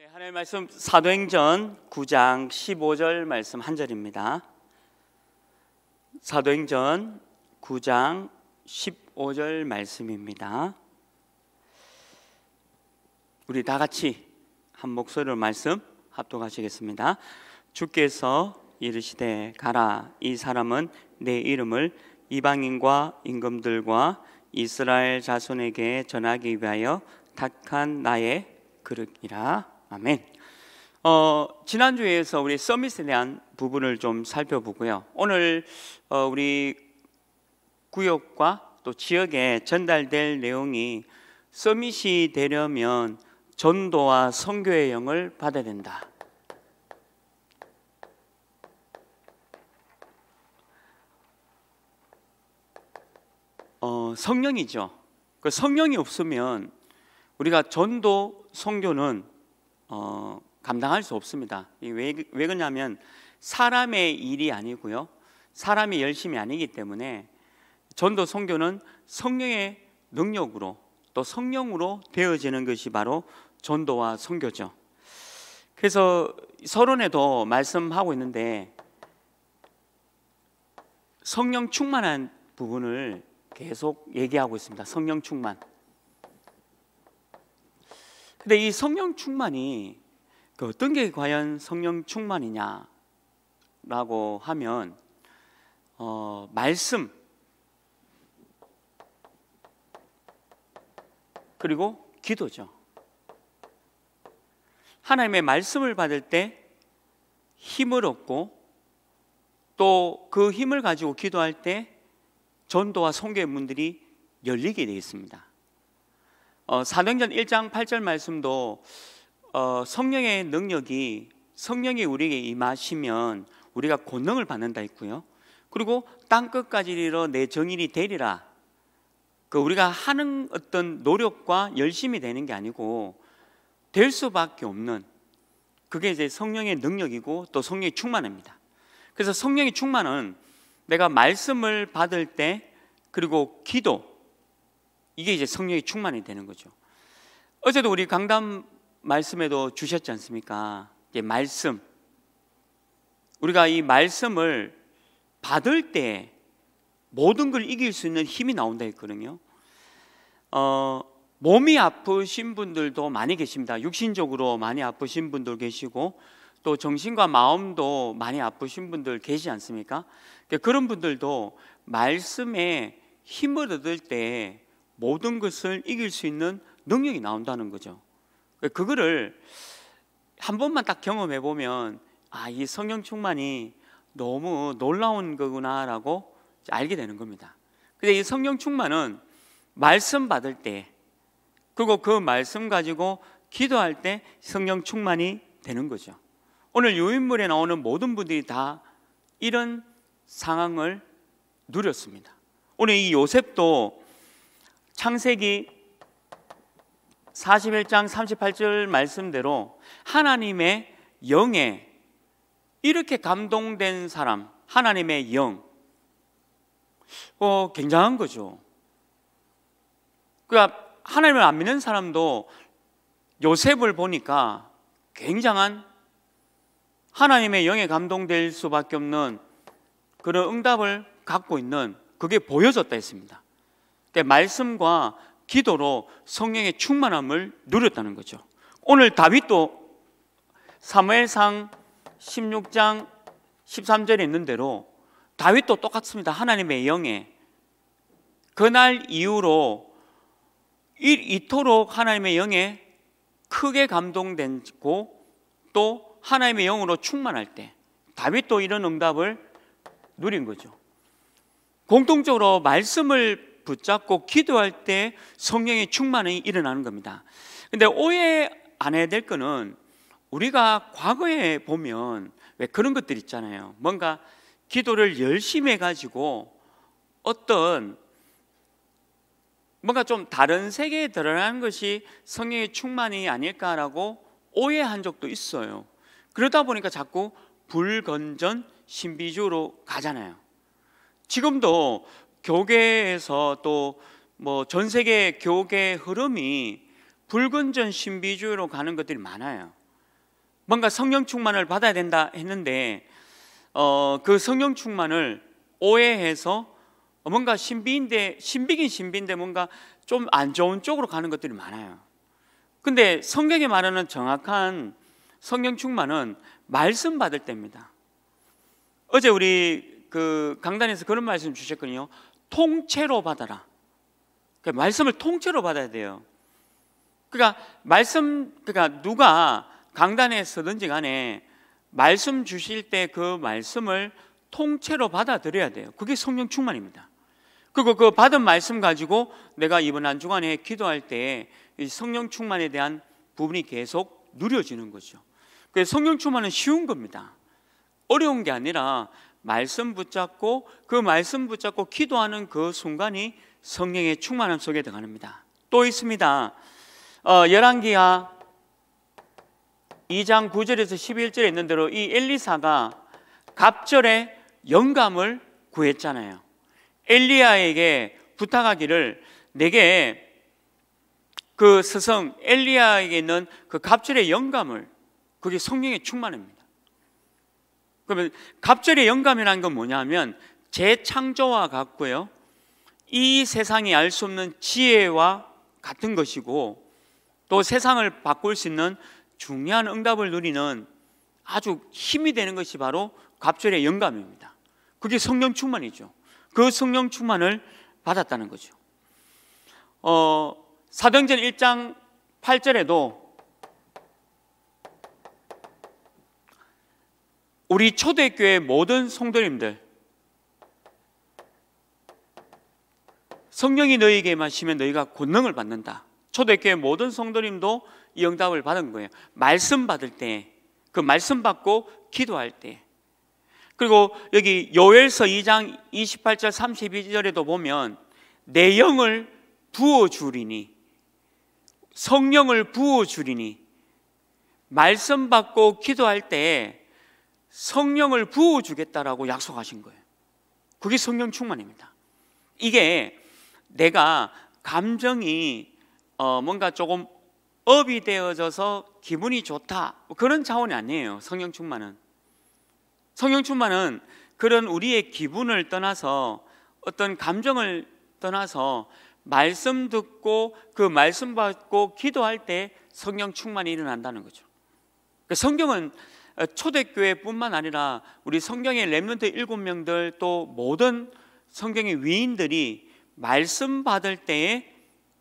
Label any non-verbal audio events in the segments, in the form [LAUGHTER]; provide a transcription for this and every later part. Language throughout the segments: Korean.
네, 하나님의 말씀 사도행전 9장 15절 말씀 한 절입니다. 사도행전 9장 15절 말씀입니다. 우리 다 같이 한 목소리로 말씀 합독하시겠습니다. 주께서 이르시되 가라 이 사람은 내 이름을 이방인과 임금들과 이스라엘 자손에게 전하기 위하여 탁한 나의 그릇이라 아멘. 어, 지난주에서 우리 서밋에 대한 부분을 좀 살펴보고요. 오늘 어, 우리 구역과 또 지역에 전달될 내용이 서밋이 되려면 전도와 선교의 영을 받아야 된다. 어, 성령이죠. 그 성령이 없으면 우리가 전도, 선교는 어, 감당할 수 없습니다. 왜, 왜 그러냐면 사람의 일이 아니고요. 사람의 열심이 아니기 때문에 전도 선교는 성령의 능력으로 또 성령으로 되어지는 것이 바로 전도와 선교죠. 그래서 서론에도 말씀하고 있는데 성령 충만한 부분을 계속 얘기하고 있습니다. 성령 충만. 근데 이 성령 충만이 그 어떤 게 과연 성령 충만이냐라고 하면 어, 말씀 그리고 기도죠. 하나님의 말씀을 받을 때 힘을 얻고 또 그 힘을 가지고 기도할 때 전도와 성교의 문들이 열리게 되어 있습니다. 어, 사도행전 1장 8절 말씀도 어, 성령의 능력이 성령이 우리에게 임하시면 우리가 권능을 받는다 했고요. 그리고 땅 끝까지 이르러 내 정인이 되리라. 그 우리가 하는 어떤 노력과 열심이 되는 게 아니고 될 수밖에 없는 그게 이제 성령의 능력이고 또 성령의 충만입니다. 그래서 성령의 충만은 내가 말씀을 받을 때 그리고 기도 이게 이제 성령이 충만이 되는 거죠. 어제도 우리 강단 말씀에도 주셨지 않습니까? 이제 말씀. 우리가 이 말씀을 받을 때 모든 걸 이길 수 있는 힘이 나온다 했거든요. 어, 몸이 아프신 분들도 많이 계십니다. 육신적으로 많이 아프신 분들 계시고 또 정신과 마음도 많이 아프신 분들 계시지 않습니까 그러니까 그런 분들도 말씀에 힘을 얻을 때 모든 것을 이길 수 있는 능력이 나온다는 거죠. 그거를 한 번만 딱 경험해 보면 아, 이 성령 충만이 너무 놀라운 거구나라고 알게 되는 겁니다. 근데 이 성령 충만은 말씀 받을 때 그리고 그 말씀 가지고 기도할 때 성령 충만이 되는 거죠. 오늘 요인물에 나오는 모든 분들이 다 이런 상황을 누렸습니다. 오늘 이 요셉도 창세기 41장 38절 말씀대로 하나님의 영에 이렇게 감동된 사람, 하나님의 영. 어, 굉장한 거죠. 그러니까 하나님을 안 믿는 사람도 요셉을 보니까 굉장한 하나님의 영에 감동될 수밖에 없는 그런 응답을 갖고 있는 그게 보여졌다 했습니다. 때 말씀과 기도로 성령의 충만함을 누렸다는 거죠. 오늘 다윗도 사무엘상 16장 13절에 있는 대로 다윗도 똑같습니다. 하나님의 영에 그날 이후로 이토록 하나님의 영에 크게 감동되고 또 하나님의 영으로 충만할 때 다윗도 이런 응답을 누린 거죠. 공통적으로 말씀을 붙잡고 기도할 때 성령의 충만이 일어나는 겁니다. 근데 오해 안 해야 될 거는 우리가 과거에 보면 왜 그런 것들 있잖아요. 뭔가 기도를 열심히 해가지고 어떤 뭔가 좀 다른 세계에 드러나는 것이 성령의 충만이 아닐까라고 오해한 적도 있어요. 그러다 보니까 자꾸 불건전 신비주로 가잖아요. 지금도 교계에서 또 뭐 전 세계 교계 흐름이 붉은전 신비주의로 가는 것들이 많아요. 뭔가 성령 충만을 받아야 된다 했는데 어, 그 성령 충만을 오해해서 뭔가 신비인데 신비긴 신비인데 뭔가 좀 안 좋은 쪽으로 가는 것들이 많아요. 근데 성경이 말하는 정확한 성령 충만은 말씀 받을 때입니다. 어제 우리 그 강단에서 그런 말씀 주셨거든요. 통째로 받아라. 그러니까 말씀을 통째로 받아야 돼요. 그러니까 말씀 그러니까 누가 강단에 서든지 간에 말씀 주실 때 그 말씀을 통째로 받아들여야 돼요. 그게 성령 충만입니다. 그리고 그 받은 말씀 가지고 내가 이번 한 주간에 기도할 때 이 성령 충만에 대한 부분이 계속 누려지는 거죠. 그 성령 충만은 쉬운 겁니다. 어려운 게 아니라 말씀 붙잡고 그 말씀 붙잡고 기도하는 그 순간이 성령의 충만함 속에 들어갑니다. 또 있습니다. 어, 열왕기하 2장 9절에서 11절에 있는 대로 이 엘리사가 갑절에 영감을 구했잖아요. 엘리야에게 부탁하기를 내게 그 스승 엘리야에게 있는 그 갑절의 영감을 그게 성령의 충만입니다. 그러면 갑절의 영감이라는 건 뭐냐면 재창조와 같고요. 이 세상이 알 수 없는 지혜와 같은 것이고 또 세상을 바꿀 수 있는 중요한 응답을 누리는 아주 힘이 되는 것이 바로 갑절의 영감입니다. 그게 성령 충만이죠. 그 성령 충만을 받았다는 거죠. 어, 사도행전 1장 8절에도 우리 초대교회 모든 성도님들 성령이 너희에게 임하시면 너희가 권능을 받는다. 초대교회 모든 성도님도 이 응답을 받은 거예요. 말씀 받을 때, 그 말씀 받고 기도할 때. 그리고 여기 요엘서 2장 28절 32절에도 보면 내 영을 부어 주리니 성령을 부어 주리니 말씀 받고 기도할 때 성령을 부어주겠다라고 약속하신 거예요. 그게 성령 충만입니다. 이게 내가 감정이 어 뭔가 조금 업이 되어져서 기분이 좋다 뭐 그런 차원이 아니에요. 성령 충만은 성령 충만은 그런 우리의 기분을 떠나서 어떤 감정을 떠나서 말씀 듣고 그 말씀 받고 기도할 때 성령 충만이 일어난다는 거죠. 그러니까 성경은 어, 초대교회뿐만 아니라 우리 성경의 렘런트 일곱 명들 또 모든 성경의 위인들이 말씀 받을 때에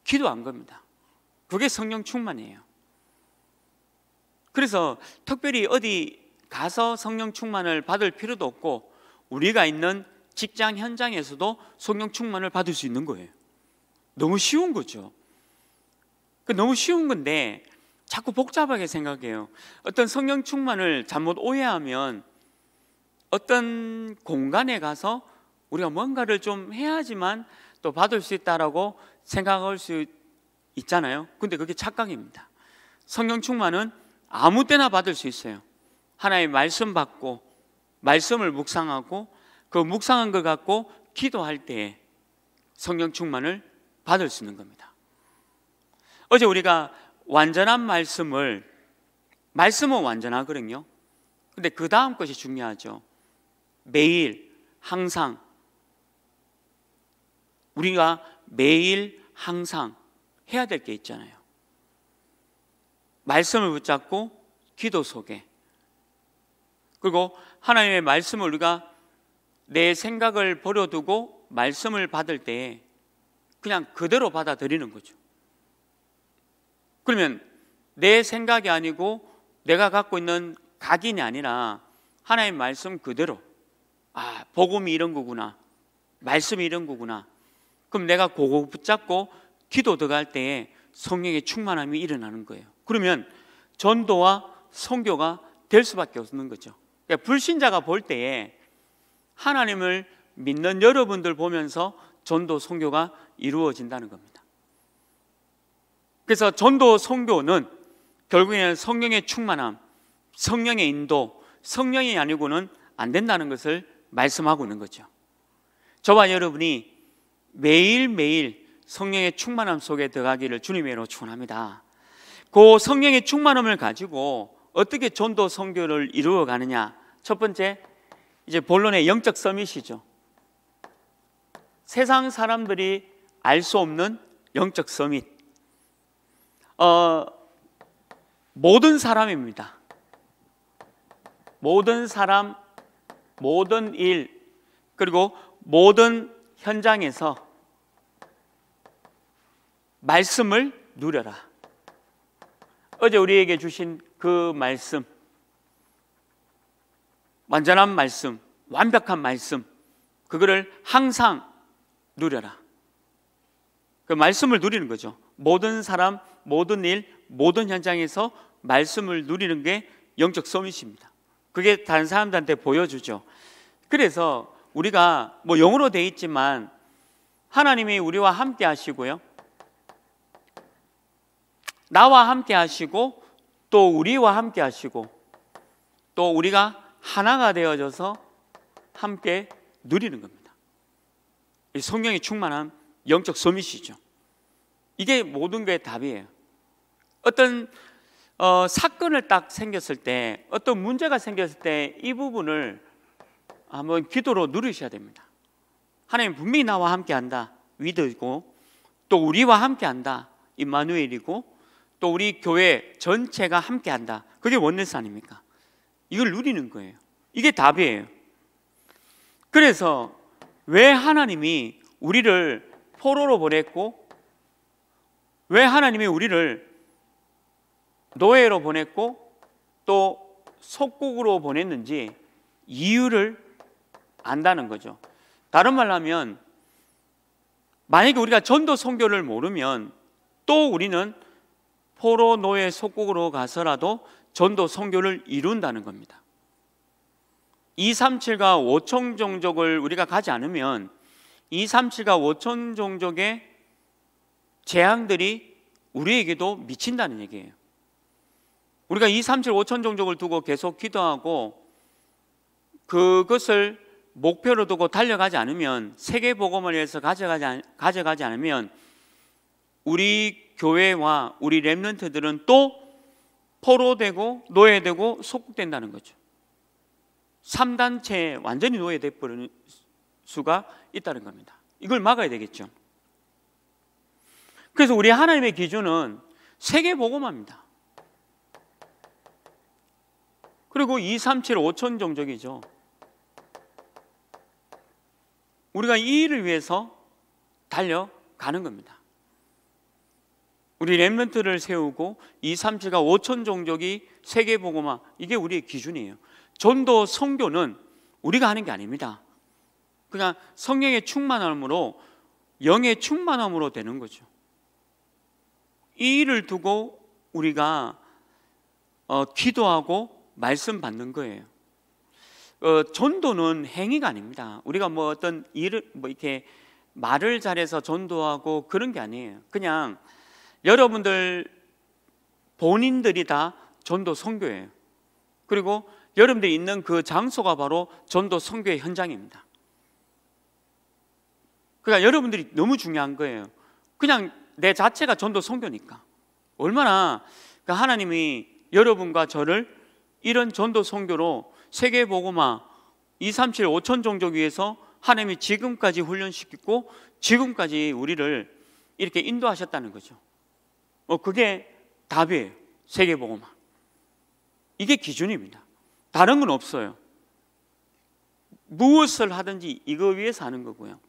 기도한 겁니다. 그게 성령 충만이에요. 그래서 특별히 어디 가서 성령 충만을 받을 필요도 없고 우리가 있는 직장 현장에서도 성령 충만을 받을 수 있는 거예요. 너무 쉬운 거죠. 그 너무 쉬운 건데 자꾸 복잡하게 생각해요. 어떤 성령 충만을 잘못 오해하면 어떤 공간에 가서 우리가 뭔가를 좀 해야지만 또 받을 수 있다라고 생각할 수 있잖아요. 근데 그게 착각입니다. 성령 충만은 아무 때나 받을 수 있어요. 하나의 말씀 받고 말씀을 묵상하고 그 묵상한 것 갖고 기도할 때 성령 충만을 받을 수 있는 겁니다. 어제 우리가 완전한 말씀을 말씀은 완전하거든요. 근데 그 다음 것이 중요하죠. 매일 항상 우리가 매일 항상 해야 될 게 있잖아요. 말씀을 붙잡고 기도 속에 그리고 하나님의 말씀을 우리가 내 생각을 버려두고 말씀을 받을 때 그냥 그대로 받아들이는 거죠. 그러면 내 생각이 아니고 내가 갖고 있는 각인이 아니라 하나님 말씀 그대로 아, 복음이 이런 거구나. 말씀이 이런 거구나. 그럼 내가 그거 붙잡고 기도 들어갈 때에 성령의 충만함이 일어나는 거예요. 그러면 전도와 성교가 될 수밖에 없는 거죠. 그러니까 불신자가 볼 때에 하나님을 믿는 여러분들 보면서 전도 성교가 이루어진다는 겁니다. 그래서 전도 성교는 결국에는 성령의 충만함, 성령의 인도, 성령이 아니고는 안 된다는 것을 말씀하고 있는 거죠. 저와 여러분이 매일매일 성령의 충만함 속에 들어가기를 주님으로 축원합니다. 그 성령의 충만함을 가지고 어떻게 전도 성교를 이루어 가느냐? 첫 번째 이제 본론의 영적 서밋이죠. 세상 사람들이 알 수 없는 영적 서밋. 어, 모든 사람입니다. 모든 사람, 모든 일, 그리고 모든 현장에서 말씀을 누려라. 어제 우리에게 주신 그 말씀, 완전한 말씀, 완벽한 말씀, 그거를 항상 누려라. 그 말씀을 누리는 거죠. 모든 사람, 모든 일, 모든 현장에서 말씀을 누리는 게 영적 소밋입니다. 그게 다른 사람들한테 보여주죠. 그래서 우리가 뭐 영으로 돼 있지만 하나님이 우리와 함께 하시고요. 나와 함께 하시고 또 우리와 함께 하시고 또 우리가 하나가 되어져서 함께 누리는 겁니다. 성경이 충만한 영적 소밋이죠. 이게 모든 게 답이에요. 어떤 어, 사건을 딱 생겼을 때 어떤 문제가 생겼을 때 이 부분을 한번 기도로 누르셔야 됩니다. 하나님 분명히 나와 함께 한다. 위드고 또 우리와 함께 한다. 임마누엘이고 또 우리 교회 전체가 함께 한다. 그게 원내스 아닙니까? 이걸 누리는 거예요. 이게 답이에요. 그래서 왜 하나님이 우리를 포로로 보냈고 왜 하나님이 우리를 노예로 보냈고 또 속국으로 보냈는지 이유를 안다는 거죠. 다른 말로 하면 만약에 우리가 전도 선교를 모르면 또 우리는 포로 노예 속국으로 가서라도 전도 선교를 이룬다는 겁니다. 237과 5천 종족을 우리가 가지 않으면 237과 5천 종족의 재앙들이 우리에게도 미친다는 얘기예요. 우리가 이 3칠 5천 종족을 두고 계속 기도하고 그것을 목표로 두고 달려가지 않으면 세계 복음을 위해서 가져가지, 가져가지 않으면 우리 교회와 우리 렘런트들은 또 포로되고 노예되고 속국된다는 거죠. 3단체에 완전히 노예돼 버리는 수가 있다는 겁니다. 이걸 막아야 되겠죠. 그래서 우리 하나님의 기준은 세계 복음화입니다. 그리고 2, 3, 7, 5천 종족이죠. 우리가 이 일을 위해서 달려가는 겁니다. 우리 랩런트를 세우고 2, 3, 7과 5천 종족이 세계보고마 이게 우리의 기준이에요. 전도 성교는 우리가 하는 게 아닙니다. 그냥 성령의 충만함으로 영의 충만함으로 되는 거죠. 이 일을 두고 우리가 어, 기도하고 말씀 받는 거예요. 어, 전도는 행위가 아닙니다. 우리가 뭐 어떤 일을 뭐 이렇게 말을 잘해서 전도하고 그런 게 아니에요. 그냥 여러분들 본인들이 다 전도 선교예요. 그리고 여러분들이 있는 그 장소가 바로 전도 선교의 현장입니다. 그러니까 여러분들이 너무 중요한 거예요. 그냥 내 자체가 전도 선교니까 얼마나 그 하나님이 여러분과 저를 이런 전도 선교로 세계 보고마 2, 3, 7, 5천 종족 위에서 하나님이 지금까지 훈련시키고 지금까지 우리를 이렇게 인도하셨다는 거죠. 어, 그게 답이에요. 세계 보고마. 이게 기준입니다. 다른 건 없어요. 무엇을 하든지 이거 위해서 하는 거고요.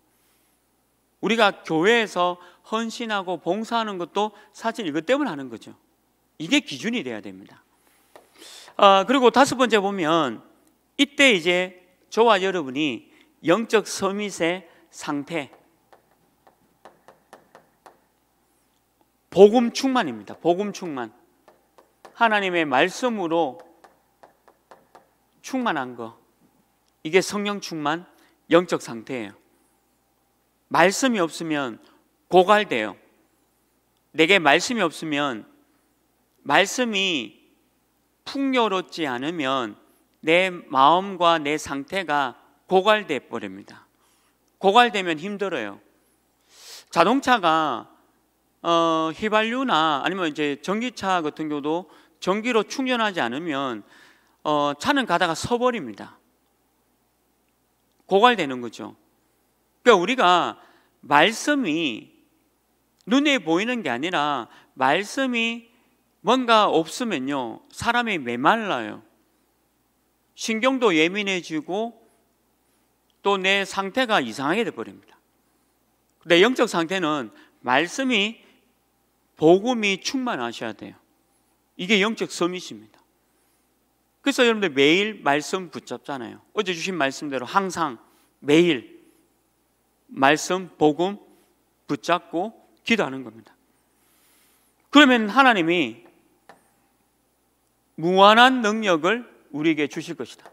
우리가 교회에서 헌신하고 봉사하는 것도 사실 이것 때문에 하는 거죠. 이게 기준이 돼야 됩니다. 어, 그리고 다섯 번째 보면 이때 이제 저와 여러분이 영적 서밋의 상태 복음 충만입니다. 복음 충만. 하나님의 말씀으로 충만한 거. 이게 성령 충만 영적 상태예요. 말씀이 없으면 고갈돼요. 내게 말씀이 없으면 말씀이 풍요롭지 않으면 내 마음과 내 상태가 고갈돼 버립니다. 고갈되면 힘들어요. 자동차가 어, 휘발유나 아니면 이제 전기차 같은 경우도 전기로 충전하지 않으면 어, 차는 가다가 서버립니다. 고갈되는 거죠. 그러니까 우리가 말씀이 눈에 보이는 게 아니라 말씀이 뭔가 없으면요, 사람이 메말라요. 신경도 예민해지고 또 내 상태가 이상하게 돼버립니다. 근데 영적 상태는 말씀이, 복음이 충만하셔야 돼요. 이게 영적 섬이십니다. 그래서 여러분들 매일 말씀 붙잡잖아요. 어제 주신 말씀대로 항상 매일 말씀, 복음 붙잡고 기도하는 겁니다. 그러면 하나님이 무한한 능력을 우리에게 주실 것이다.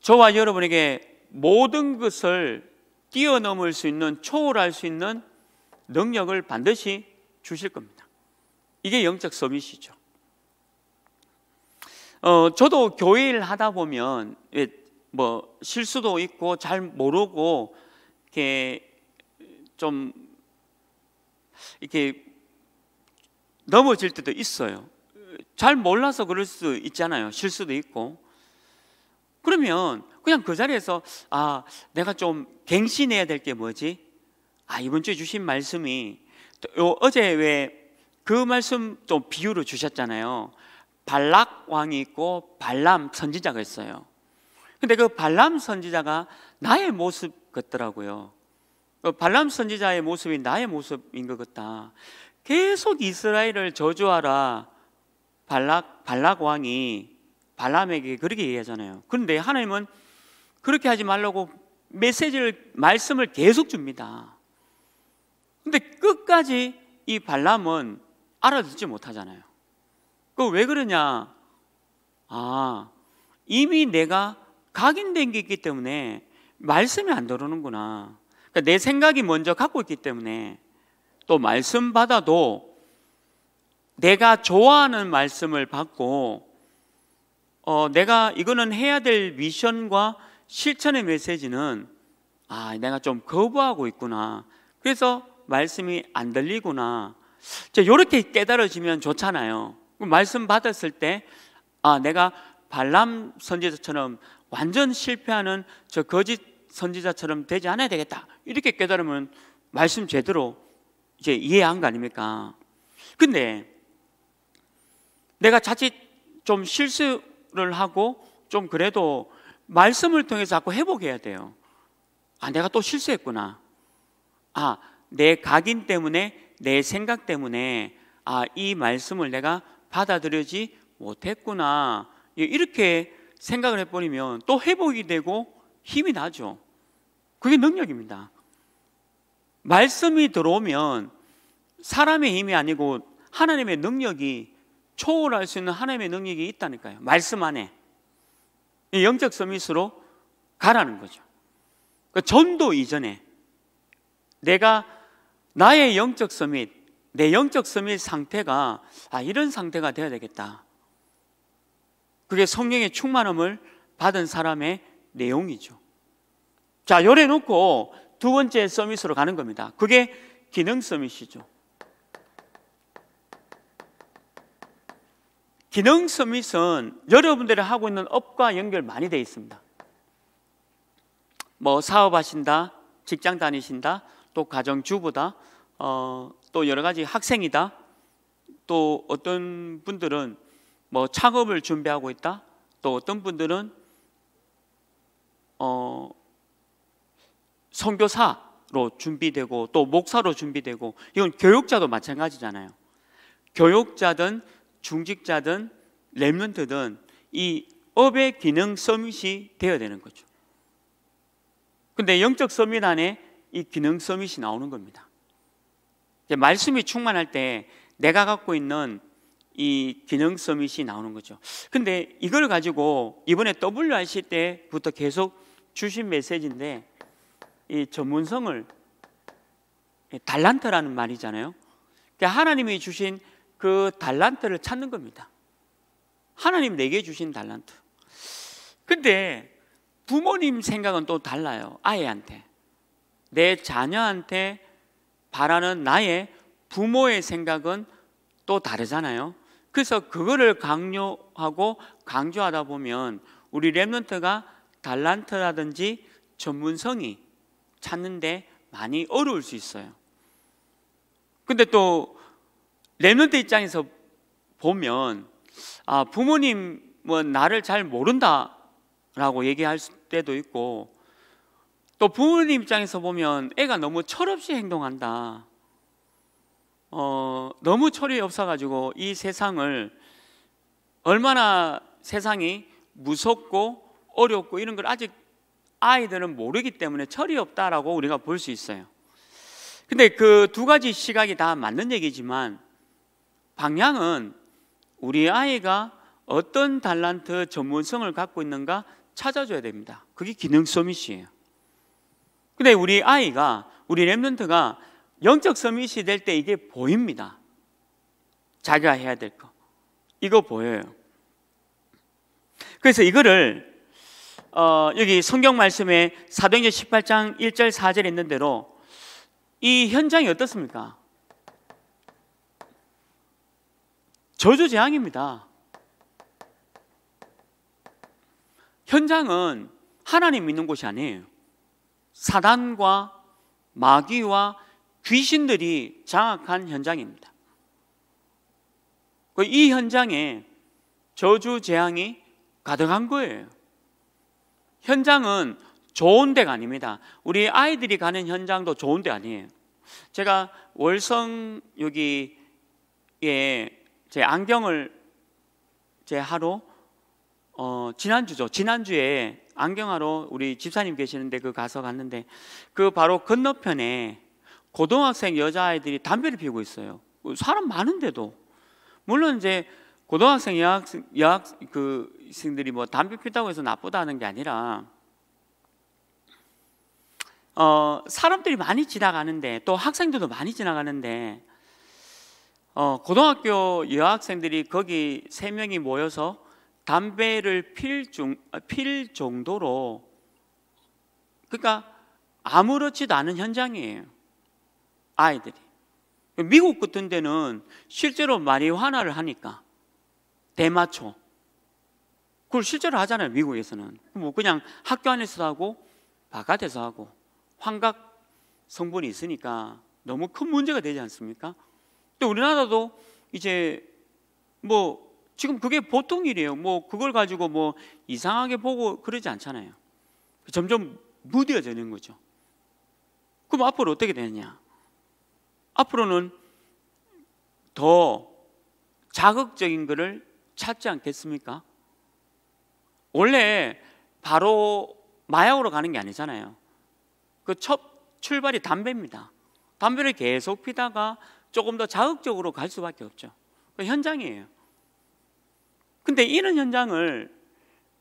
저와 여러분에게 모든 것을 뛰어넘을 수 있는 초월할 수 있는 능력을 반드시 주실 겁니다. 이게 영적 서밋이죠. 어, 저도 교회 일 하다 보면 예, 뭐 실수도 있고 잘 모르고 이렇게 좀 이렇게 넘어질 때도 있어요. 잘 몰라서 그럴 수 있잖아요. 실수도 있고. 그러면 그냥 그 자리에서 아, 내가 좀 갱신해야 될 게 뭐지? 아, 이번 주에 주신 말씀이 어제 왜 그 말씀 좀 비유로 주셨잖아요. 발락 왕이 있고 발람 선지자가 있어요. 근데 그 발람 선지자가 나의 모습 같더라고요. 그 발람 선지자의 모습이 나의 모습인 것 같다. 계속 이스라엘을 저주하라 발락 발락 왕이 발람에게 그렇게 얘기하잖아요. 그런데 하나님은 그렇게 하지 말라고 메시지를 말씀을 계속 줍니다. 근데 끝까지 이 발람은 알아듣지 못하잖아요. 그 왜 그러냐? 아, 이미 내가 각인된 게 있기 때문에 말씀이 안 들어오는구나. 그러니까 내 생각이 먼저 갖고 있기 때문에 또 말씀 받아도 내가 좋아하는 말씀을 받고 어, 내가 이거는 해야 될 미션과 실천의 메시지는 아, 내가 좀 거부하고 있구나. 그래서 말씀이 안 들리구나. 자, 요렇게 깨달아지면 좋잖아요. 그 말씀 받았을 때 아, 내가 발람 선지자처럼 완전 실패하는 저 거짓 선지자처럼 되지 않아야 되겠다. 이렇게 깨달으면 말씀 제대로 이제 이해한 거 아닙니까? 근데 내가 자칫 좀 실수를 하고 좀 그래도 말씀을 통해서 자꾸 회복해야 돼요. 아, 내가 또 실수했구나. 아, 내 각인 때문에, 내 생각 때문에, 아, 이 말씀을 내가 받아들여지 못했구나. 이렇게 생각을 해버리면 또 회복이 되고 힘이 나죠. 그게 능력입니다. 말씀이 들어오면 사람의 힘이 아니고 하나님의 능력이 초월할 수 있는 하나님의 능력이 있다니까요. 말씀 안에. 영적 서밋으로 가라는 거죠. 그 전도 이전에 내가 나의 영적 서밋, 내 영적 서밋 상태가 아, 이런 상태가 되어야 되겠다. 그게 성령의 충만함을 받은 사람의 내용이죠. 자, 요래 놓고 두 번째 서밋으로 가는 겁니다. 그게 기능 서밋이죠. 기능 서밋은 여러분들이 하고 있는 업과 연결 많이 되어 있습니다. 뭐 사업하신다, 직장 다니신다, 또 가정주부다, 어, 또 여러 가지 학생이다, 또 어떤 분들은 뭐 창업을 준비하고 있다, 또 어떤 분들은 어, 선교사로 준비되고 또 목사로 준비되고 이건 교육자도 마찬가지잖아요. 교육자든 중직자든 렘런트든 이 업의 기능 서밋이 되어야 되는 거죠. 근데 영적 서밋 안에 이 기능 서밋이 나오는 겁니다. 이제 말씀이 충만할 때 내가 갖고 있는 이 기능 서밋이 나오는 거죠. 근데 이걸 가지고 이번에 WRC 때부터 계속 주신 메시지인데 이 전문성을 달란트라는 말이잖아요. 그러니까 하나님이 주신 그 달란트를 찾는 겁니다. 하나님 내게 주신 달란트. 근데 부모님 생각은 또 달라요. 아이한테. 내 자녀한테 바라는 나의 부모의 생각은 또 다르잖아요. 그래서 그거를 강요하고 강조하다 보면 우리 랩런트가 달란트라든지 전문성이 찾는데 많이 어려울 수 있어요. 근데 또 랩런트 입장에서 보면 아 부모님 뭐 나를 잘 모른다라고 얘기할 때도 있고 또 부모님 입장에서 보면 애가 너무 철없이 행동한다. 어 너무 철이 없어가지고 이 세상을 얼마나 세상이 무섭고 어렵고 이런 걸 아직 아이들은 모르기 때문에 철이 없다라고 우리가 볼 수 있어요. 근데 그 두 가지 시각이 다 맞는 얘기지만 방향은 우리 아이가 어떤 달란트 전문성을 갖고 있는가 찾아줘야 됩니다. 그게 기능 서밋이에요. 근데 우리 아이가 우리 랩런트가 영적 서밋이 될때 이게 보입니다. 자기가 해야 될 거. 이거 보여요. 그래서 이거를 어, 여기 성경 말씀에 사도행전 18장 1절 4절에 있는 대로 이 현장이 어떻습니까? 저주 재앙입니다. 현장은 하나님 믿는 곳이 아니에요. 사단과 마귀와 귀신들이 장악한 현장입니다. 그 이 현장에 저주 재앙이 가득한 거예요. 현장은 좋은 데가 아닙니다. 우리 아이들이 가는 현장도 좋은 데 아니에요. 제가 월성 여기에 제 안경을 제 하루 어, 지난주죠. 지난주에 안경하러 우리 집사님 계시는데 그 가서 갔는데 그 바로 건너편에 고등학생 여자아이들이 담배를 피우고 있어요. 사람 많은데도 물론 이제 고등학생 여학생 여학 그 학생들이 뭐 담배 피다고 해서 나쁘다는 게 아니라 어, 사람들이 많이 지나가는데 또 학생들도 많이 지나가는데 어, 고등학교 여학생들이 거기 세 명이 모여서 담배를 필, 중, 어, 필 정도로 그러니까 아무렇지도 않은 현장이에요 아이들이 미국 같은 데는 실제로 마리화나를 하니까 대마초. 그걸 실제로 하잖아요, 미국에서는. 뭐 그냥 학교 안에서 하고 바깥에서 하고 환각 성분이 있으니까 너무 큰 문제가 되지 않습니까? 또 우리나라도 이제 뭐 지금 그게 보통 일이에요. 뭐 그걸 가지고 뭐 이상하게 보고 그러지 않잖아요. 점점 무뎌지는 거죠. 그럼 앞으로 어떻게 되느냐? 앞으로는 더 자극적인 것을 찾지 않겠습니까? 원래 바로 마약으로 가는 게 아니잖아요. 그 첫 출발이 담배입니다. 담배를 계속 피다가 조금 더 자극적으로 갈 수밖에 없죠. 그 현장이에요. 근데 이런 현장을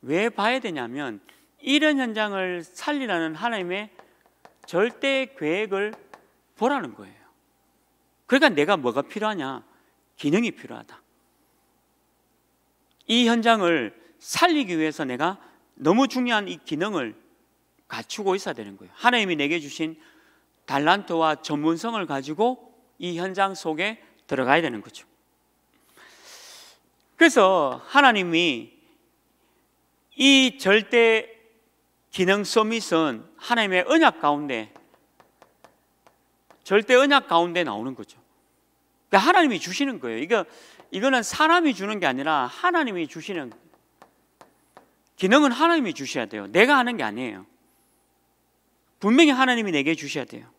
왜 봐야 되냐면 이런 현장을 살리라는 하나님의 절대 계획을 보라는 거예요. 그러니까 내가 뭐가 필요하냐? 기능이 필요하다. 이 현장을 살리기 위해서 내가 너무 중요한 이 기능을 갖추고 있어야 되는 거예요. 하나님이 내게 주신 달란트와 전문성을 가지고 이 현장 속에 들어가야 되는 거죠. 그래서 하나님이 이 절대 기능 서밋은 하나님의 언약 가운데 절대 언약 가운데 나오는 거죠. 그러니까 하나님이 주시는 거예요. 이거 이거는 사람이 주는 게 아니라 하나님이 주시는 기능은 하나님이 주셔야 돼요. 내가 하는 게 아니에요. 분명히 하나님이 내게 주셔야 돼요.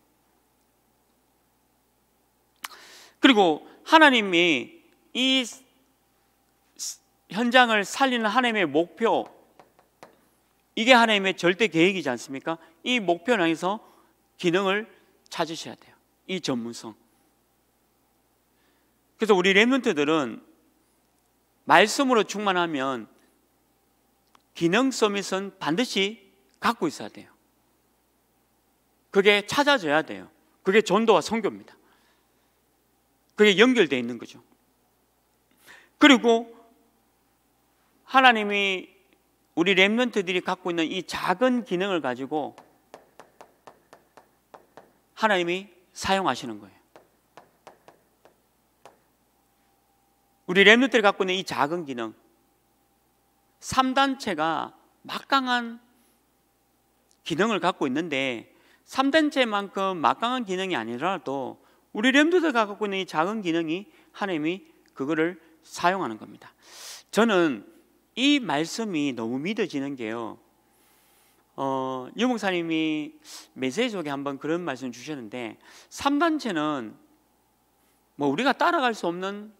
그리고 하나님이 이 현장을 살리는 하나님의 목표, 이게 하나님의 절대 계획이지 않습니까? 이 목표 안에서 기능을 찾으셔야 돼요. 이 전문성. 그래서 우리 랩런트들은 말씀으로 충만하면 기능 서밋은 반드시 갖고 있어야 돼요. 그게 찾아져야 돼요. 그게 전도와 선교입니다. 그게 연결되어 있는 거죠. 그리고 하나님이 우리 랩런트들이 갖고 있는 이 작은 기능을 가지고 하나님이 사용하시는 거예요. 우리 렘노트를 갖고 있는 이 작은 기능 3단체가 막강한 기능을 갖고 있는데 3단체만큼 막강한 기능이 아니라도 더 우리 렘드드가 갖고 있는 이 작은 기능이 하나님이 그거를 사용하는 겁니다. 저는 이 말씀이 너무 믿어지는 게요. 어, 유목사님이 메시지 속에 한번 그런 말씀 주셨는데 3단체는 뭐 우리가 따라갈 수 없는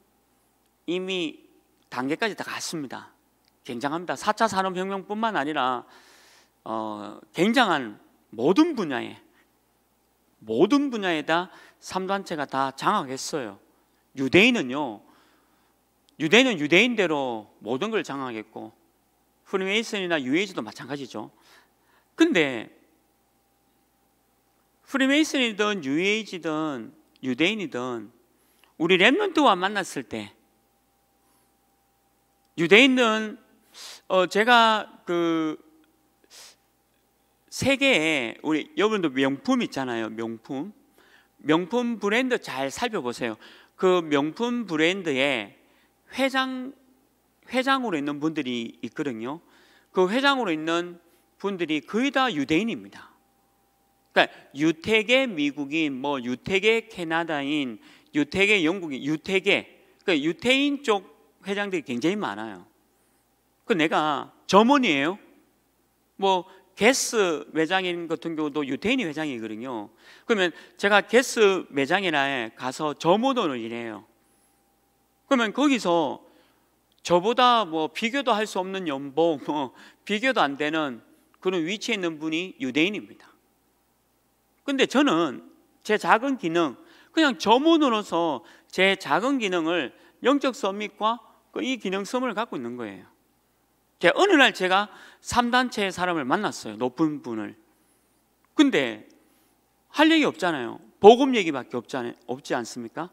이미 단계까지 다 갔습니다. 굉장합니다. 4차 산업혁명뿐만 아니라 어, 굉장한 모든 분야에 모든 분야에 다 3단체가 다 장악했어요. 유대인은요. 유대인은 유대인대로 모든 걸 장악했고 프리메이슨이나 유에이즈도 마찬가지죠. 근데 프리메이슨이든 유에이즈든 유대인이든 우리 랩런트와 만났을 때 유대인은 어 제가 그 세계에 우리 여러분도 명품 있잖아요. 명품. 명품 브랜드 잘 살펴보세요. 그 명품 브랜드에 회장 회장으로 있는 분들이 있거든요. 그 회장으로 있는 분들이 거의 다 유대인입니다. 그러니까 유태계 미국인, 뭐 유태계 캐나다인, 유태계 영국인, 유태계 그러니까 유태인 쪽 회장들이 굉장히 많아요. 그 내가 점원이에요. 뭐 게스 매장인 같은 경우도 유태인이 회장이거든요. 그러면 제가 게스 매장이나 가서 점원으로 일해요. 그러면 거기서 저보다 뭐 비교도 할 수 없는 연봉, 뭐 비교도 안 되는 그런 위치에 있는 분이 유대인입니다. 근데 저는 제 작은 기능, 그냥 점원으로서 제 작은 기능을 영적 서밋과 그 이 기능성을 갖고 있는 거예요. 제가 어느 날 제가 3단체의 사람을 만났어요. 높은 분을. 근데 할 얘기 없잖아요. 복음 얘기밖에 없잖아요. 없지 않습니까?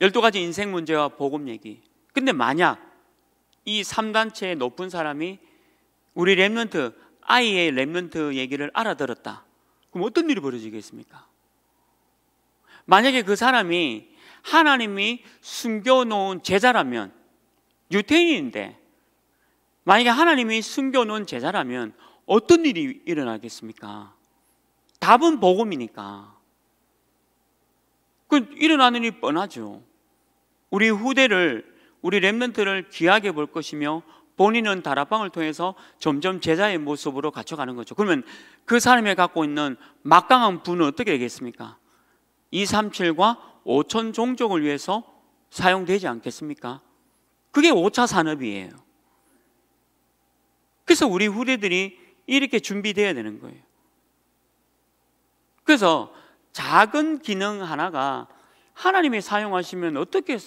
열두 가지 인생 문제와 복음 얘기. 근데 만약 이 3단체의 높은 사람이 우리 랩런트, 아이의 랩런트 얘기를 알아들었다. 그럼 어떤 일이 벌어지겠습니까? 만약에 그 사람이 하나님이 숨겨놓은 제자라면 유태인인데 만약에 하나님이 숨겨놓은 제자라면 어떤 일이 일어나겠습니까? 답은 복음이니까. 그 일어나는 일이 뻔하죠. 우리 후대를 우리 랩런트를 귀하게 볼 것이며 본인은 다락방을 통해서 점점 제자의 모습으로 갖춰가는 거죠. 그러면 그 사람이 갖고 있는 막강한 분은 어떻게 되겠습니까? 237과 5천 종족을 위해서 사용되지 않겠습니까? 그게 5차 산업이에요. 그래서 우리 후대들이 이렇게 준비되어야 되는 거예요. 그래서 작은 기능 하나가 하나님이 사용하시면 어떻게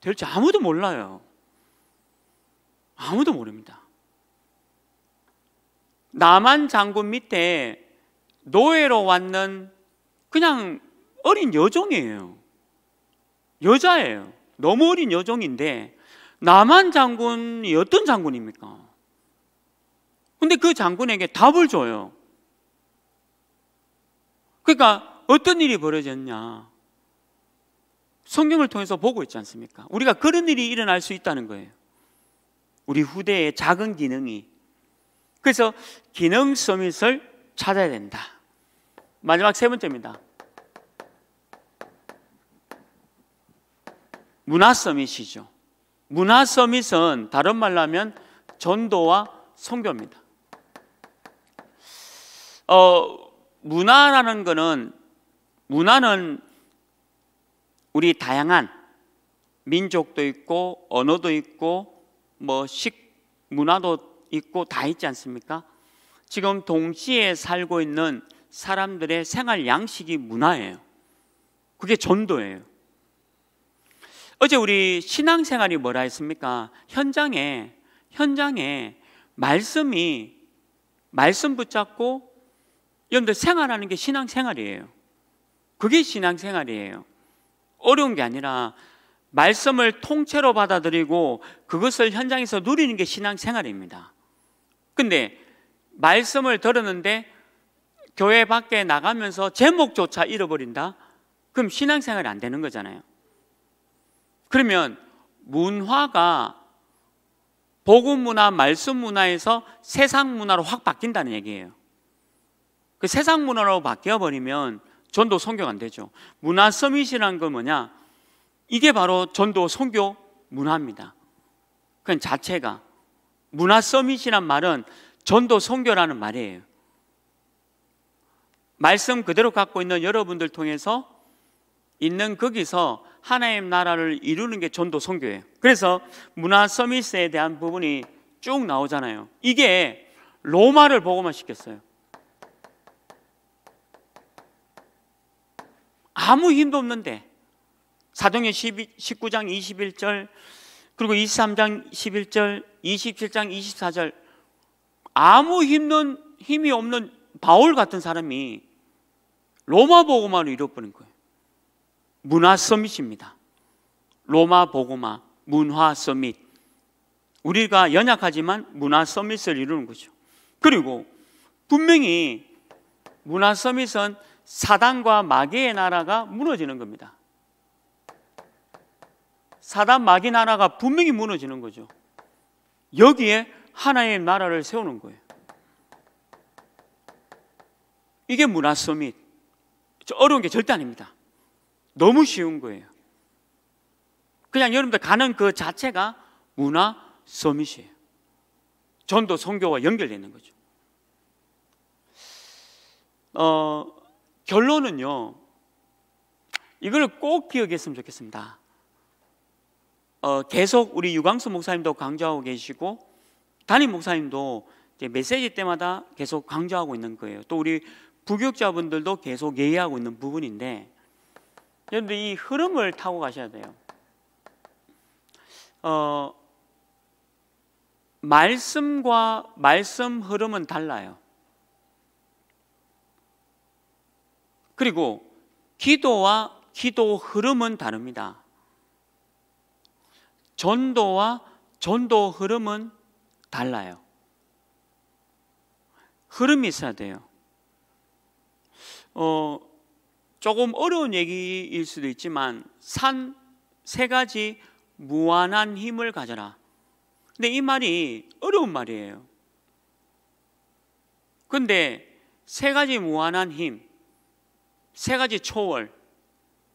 될지 아무도 몰라요. 아무도 모릅니다. 남한 장군 밑에 노예로 왔는 그냥 어린 여종이에요. 여자예요. 너무 어린 여종인데 남한 장군이 어떤 장군입니까? 근데 그 장군에게 답을 줘요. 그러니까 어떤 일이 벌어졌냐? 성경을 통해서 보고 있지 않습니까? 우리가 그런 일이 일어날 수 있다는 거예요. 우리 후대의 작은 기능이. 그래서 기능 서밋을 찾아야 된다. 마지막 세 번째입니다. 문화 서밋이죠. 문화 서밋은 다른 말로 하면 전도와 선교입니다. 어, 문화라는 거는 문화는 우리 다양한 민족도 있고 언어도 있고 뭐식 문화도 있고 다 있지 않습니까? 지금 동시에 살고 있는 사람들의 생활 양식이 문화예요. 그게 전도예요. 어제 우리 신앙생활이 뭐라 했습니까? 현장에 현장에 말씀이 말씀 붙잡고 여러분들 생활하는 게 신앙생활이에요. 그게 신앙생활이에요. 어려운 게 아니라 말씀을 통째로 받아들이고 그것을 현장에서 누리는 게 신앙생활입니다. 근데 말씀을 들었는데 교회 밖에 나가면서 제목조차 잃어버린다? 그럼 신앙생활이 안 되는 거잖아요. 그러면 문화가 복음 문화, 말씀 문화에서 세상 문화로 확 바뀐다는 얘기예요. 그 세상 문화로 바뀌어 버리면 전도 성교가안 되죠. 문화 서밋이라는 건 뭐냐? 이게 바로 전도 성교 문화입니다. 그 자체가 문화 서밋이란 말은 전도 성교라는 말이에요. 말씀 그대로 갖고 있는 여러분들 통해서 있는 거기서 하나님 나라를 이루는 게 전도 선교예요. 그래서 문화 서밋에 대한 부분이 쭉 나오잖아요. 이게 로마를 보고만 시켰어요. 아무 힘도 없는데 사도행 19장 21절 그리고 23장 11절 27장 24절 아무 힘든 힘이 없는 바울 같은 사람이 로마 보고만을 잃어버린 거예요. 문화 서밋입니다. 로마 보고마 문화 서밋. 우리가 연약하지만 문화 서밋을 이루는 거죠. 그리고 분명히 문화 서밋은 사단과 마귀의 나라가 무너지는 겁니다. 사단 마귀 나라가 분명히 무너지는 거죠. 여기에 하나의 나라를 세우는 거예요. 이게 문화 서밋. 어려운 게 절대 아닙니다. 너무 쉬운 거예요. 그냥 여러분들 가는 그 자체가 문화 서밋이에요. 전도 성교와 연결되는 거죠. 어, 결론은요. 이걸 꼭 기억했으면 좋겠습니다. 어, 계속 우리 유광수 목사님도 강조하고 계시고 담임 목사님도 메시지 때마다 계속 강조하고 있는 거예요. 또 우리 부교육자분들도 계속 예의하고 있는 부분인데 여러분들 이 흐름을 타고 가셔야 돼요. 어, 말씀과 말씀 흐름은 달라요. 그리고 기도와 기도 흐름은 다릅니다. 전도와 전도 흐름은 달라요. 흐름이 있어야 돼요. 어, 조금 어려운 얘기일 수도 있지만 산 세 가지 무한한 힘을 가져라. 근데 이 말이 어려운 말이에요. 근데 세 가지 무한한 힘, 세 가지 초월,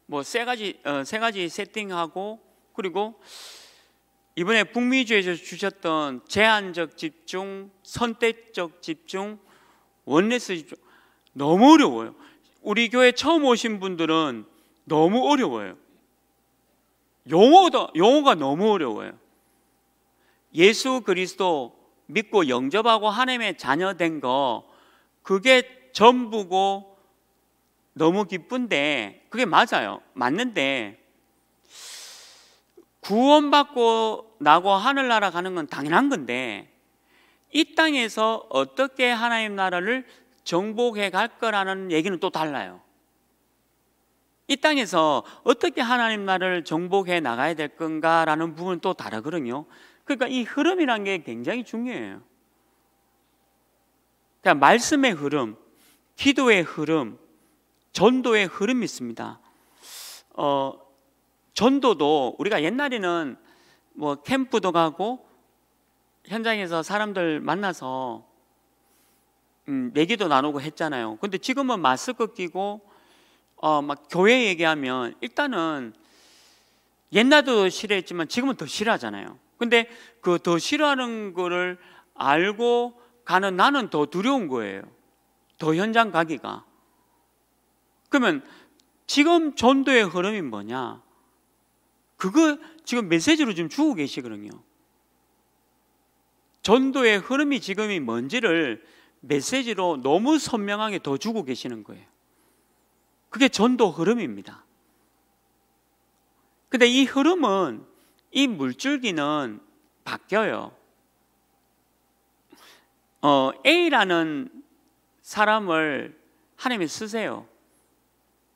뭐 세 가지 어, 세 가지 세팅하고 그리고 이번에 북미주에서 주셨던 제한적 집중, 선택적 집중, 원리스 집중 너무 어려워요. 우리 교회 처음 오신 분들은 너무 어려워요. 용어도 용어가 너무 어려워요. 예수 그리스도 믿고 영접하고 하나님의 자녀 된 거 그게 전부고 너무 기쁜데 그게 맞아요. 맞는데 구원받고 나고 하늘나라 가는 건 당연한 건데 이 땅에서 어떻게 하나님 나라를 정복해 갈 거라는 얘기는 또 달라요. 이 땅에서 어떻게 하나님 나를 정복해 나가야 될 건가라는 부분은 또 다르거든요. 그러니까 이 흐름이란 게 굉장히 중요해요. 그러니까 말씀의 흐름, 기도의 흐름, 전도의 흐름이 있습니다. 어, 전도도 우리가 옛날에는 뭐 캠프도 가고 현장에서 사람들 만나서 음, 얘기도 나누고 했잖아요. 근데 지금은 마스크 끼고 어, 막 교회 얘기하면 일단은 옛날도 싫어했지만 지금은 더 싫어하잖아요. 근데 그 더 싫어하는 거를 알고 가는 나는 더 두려운 거예요. 더 현장 가기가. 그러면 지금 전도의 흐름이 뭐냐? 그거 지금 메시지로 지금 주고 계시거든요. 전도의 흐름이 지금이 뭔지를 메시지로 너무 선명하게 더 주고 계시는 거예요. 그게 전도 흐름입니다. 근데 이 흐름은 이 물줄기는 바뀌어요. 어, A라는 사람을 하나님이 쓰세요.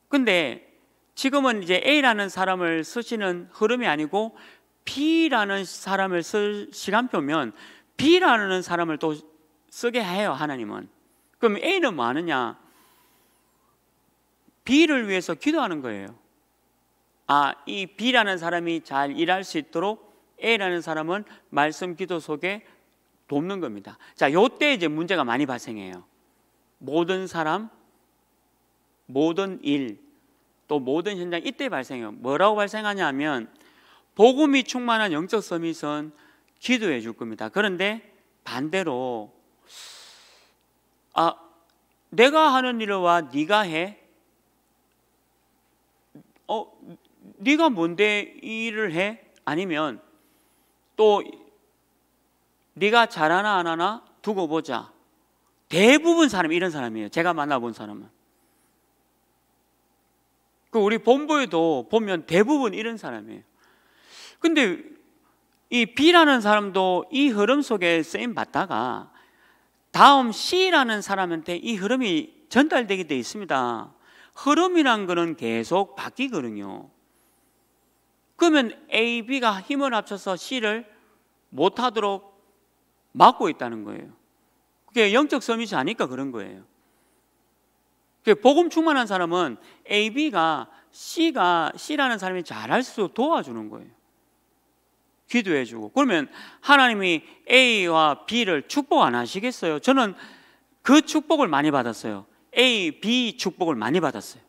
근데 지금은 이제 A라는 사람을 쓰시는 흐름이 아니고 B라는 사람을 쓸 시간표면 B라는 사람을 또 쓰게 해요 하나님은 그럼 A는 뭐 하느냐? B를 위해서 기도하는 거예요 아, 이 B라는 사람이 잘 일할 수 있도록 A라는 사람은 말씀 기도 속에 돕는 겁니다 자, 요때 이제 문제가 많이 발생해요 모든 사람, 모든 일, 또 모든 현장 이때 발생해요 뭐라고 발생하냐면 복음이 충만한 영적 서밋은 기도해 줄 겁니다 그런데 반대로 아, 내가 하는 일과 네가 해? 어, 네가 뭔데 일을 해? 아니면 또 네가 잘하나 안 하나 두고 보자. 대부분 사람이 이런 사람이에요. 제가 만나본 사람은. 그 우리 본부에도 보면 대부분 이런 사람이에요. 근데 이 B라는 사람도 이 흐름 속에 쓰임 받다가 다음 C라는 사람한테 이 흐름이 전달되게 되어 있습니다. 흐름이란 거는 계속 바뀌거든요. 그러면 A, B가 힘을 합쳐서 C를 못하도록 막고 있다는 거예요. 그게 영적 섬이지 니까 그런 거예요. 복음 충만한 사람은 A, B가 C가 C라는 사람이 잘할 수 도와주는 거예요. 기도해 주고 그러면 하나님이 A와 B를 축복 안 하시겠어요? 저는 그 축복을 많이 받았어요. A, B 축복을 많이 받았어요.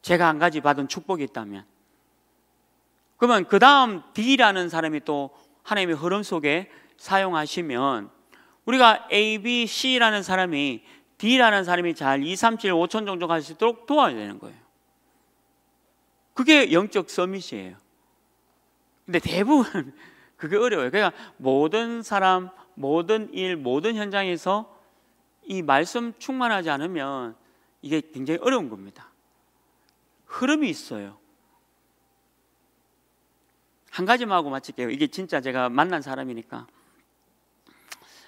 제가 한 가지 받은 축복이 있다면 그러면 그 다음 D라는 사람이 또 하나님의 흐름 속에 사용하시면 우리가 A, B, C라는 사람이 D라는 사람이 잘 2, 3, 7, 5천 정도 갈수 있도록 도와야 되는 거예요. 그게 영적 서밋이에요. 근데 대부분 [LAUGHS] 그게 어려워요. 그러니까 모든 사람, 모든 일, 모든 현장에서 이 말씀 충만하지 않으면 이게 굉장히 어려운 겁니다. 흐름이 있어요. 한 가지만 하고 마칠게요. 이게 진짜 제가 만난 사람이니까.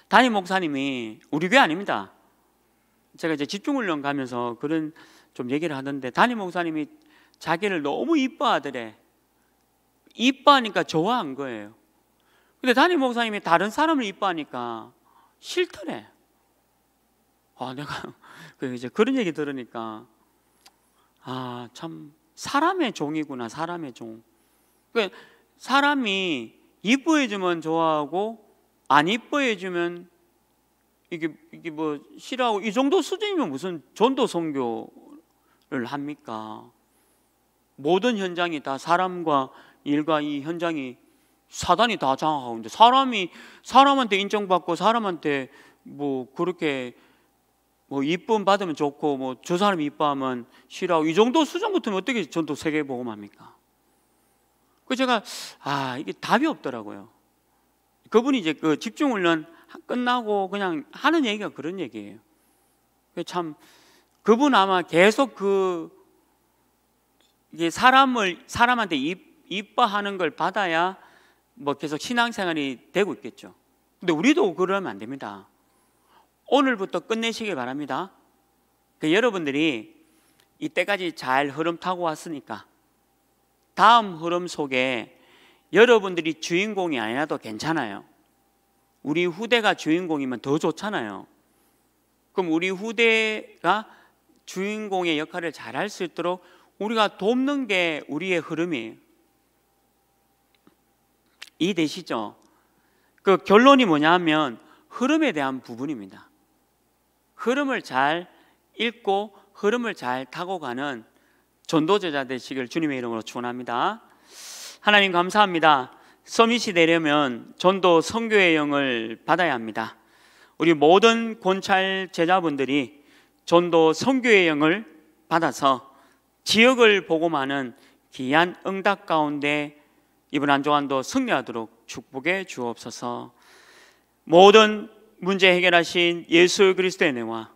담임 목사님이 우리 교회 아닙니다. 제가 이제 집중훈련 가면서 그런 좀 얘기를 하는데 담임 목사님이 자기를 너무 이뻐하더래. 이뻐하니까 좋아한 거예요. 근데 담임 목사님이 다른 사람을 이뻐하니까 싫더래. 아, 내가 [LAUGHS] 그 이제 그런 얘기 들으니까 아, 참 사람의 종이구나, 사람의 종. 그러니까 사람이 이뻐해 주면 좋아하고 안 이뻐해 주면 이게 이게 뭐 싫어하고 이 정도 수준이면 무슨 전도 선교를 합니까? 모든 현장이 다 사람과 일과 이 현장이 사단이 다 장악하고 있는데 사람이 사람한테 인정받고 사람한테 뭐 그렇게 뭐 이쁨 받으면 좋고 뭐 저 사람이 이뻐하면 싫어하고 이 정도 수준 부터면 어떻게 전도 세계 보험합니까그 제가 아 이게 답이 없더라고요. 그분이 이제 그 집중 훈련 끝나고 그냥 하는 얘기가 그런 얘기예요. 참 그분 아마 계속 그 이게 사람을 사람한테 입 이뻐하는 걸 받아야 뭐 계속 신앙생활이 되고 있겠죠. 근데 우리도 그러면 안 됩니다. 오늘부터 끝내시길 바랍니다. 그 여러분들이 이때까지 잘 흐름 타고 왔으니까 다음 흐름 속에 여러분들이 주인공이 아니라도 괜찮아요. 우리 후대가 주인공이면 더 좋잖아요. 그럼 우리 후대가 주인공의 역할을 잘 할 수 있도록 우리가 돕는 게 우리의 흐름이에요. 이해되시죠? 그 결론이 뭐냐 면 흐름에 대한 부분입니다. 흐름을 잘 읽고 흐름을 잘 타고 가는 전도제자 되시길 주님의 이름으로 축원합니다. 하나님 감사합니다. 서밋이 되려면 전도 선교의 영을 받아야 합니다. 우리 모든 권찰 제자분들이 전도 선교의 영을 받아서 지역을 보고 마는 귀한 응답 가운데 이번 한 주간도 승리하도록 축복해 주옵소서. 모든 문제 해결하신 예수 그리스도의 은와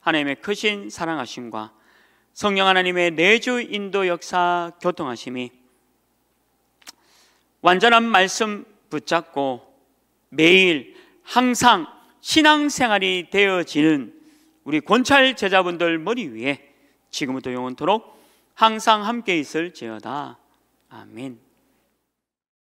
하나님의 크신 사랑하심과 성령 하나님의 내주 인도 역사 교통하심이 완전한 말씀 붙잡고 매일 항상 신앙생활이 되어지는 우리 권찰 제자분들 머리 위에 지금부터 영원토록 항상 함께 있을지어다. 아멘.